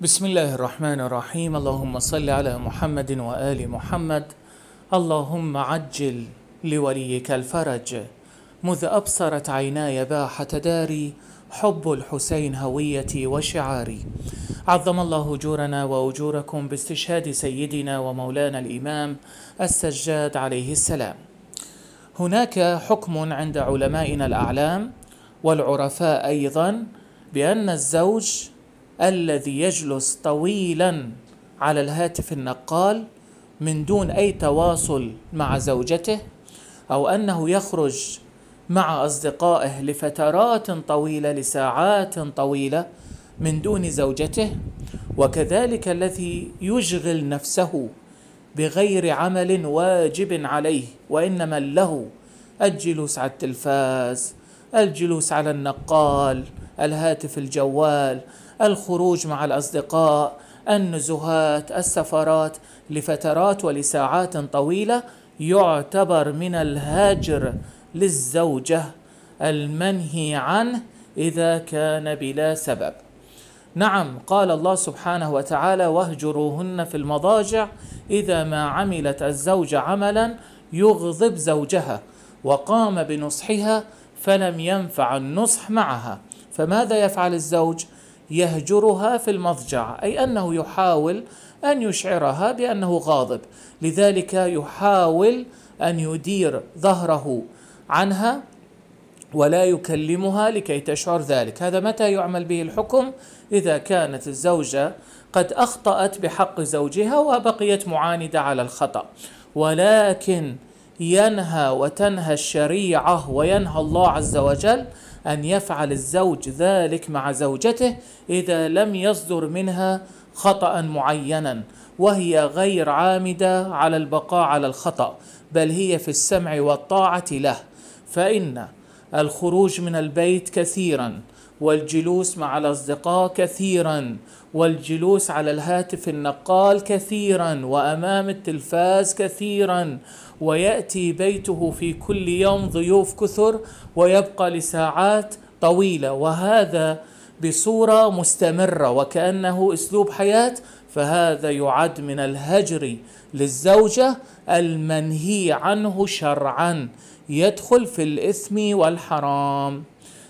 بسم الله الرحمن الرحيم اللهم صل على محمد وآل محمد اللهم عجل لوليك الفرج مذ أبصرت عيناي باحة داري حب الحسين هويتي وشعاري عظم الله اجورنا واجوركم باستشهاد سيدنا ومولانا الامام السجاد عليه السلام. هناك حكم عند علمائنا الاعلام والعرفاء ايضا بان الزوج الذي يجلس طويلا على الهاتف النقال من دون اي تواصل مع زوجته او انه يخرج مع اصدقائه لفترات طويله لساعات طويله من دون زوجته وكذلك الذي يشغل نفسه بغير عمل واجب عليه وانما له الجلوس على التلفاز الجلوس على النقال الهاتف الجوال الخروج مع الاصدقاء النزهات السفرات لفترات ولساعات طويله يعتبر من الهاجر للزوجه المنهي عنه اذا كان بلا سبب نعم قال الله سبحانه وتعالى واهجروهن في المضاجع اذا ما عملت الزوجه عملا يغضب زوجها وقام بنصحها فلم ينفع النصح معها فماذا يفعل الزوج يهجرها في المضجع اي انه يحاول ان يشعرها بانه غاضب لذلك يحاول ان يدير ظهره عنها ولا يكلمها لكي تشعر ذلك هذا متى يعمل به الحكم اذا كانت الزوجه قد اخطات بحق زوجها وبقيت معانده على الخطا ولكن ينهى وتنهى الشريعة وينهى الله عز وجل أن يفعل الزوج ذلك مع زوجته إذا لم يصدر منها خطأ معينا وهي غير عامدة على البقاء على الخطأ بل هي في السمع والطاعة له فإن الخروج من البيت كثيرا والجلوس مع الاصدقاء كثيرا والجلوس على الهاتف النقال كثيرا وامام التلفاز كثيرا وياتي بيته في كل يوم ضيوف كثر ويبقى لساعات طويله وهذا بصوره مستمره وكانه اسلوب حياه فهذا يعد من الهجر للزوجه المنهي عنه شرعا يدخل في الاثم والحرام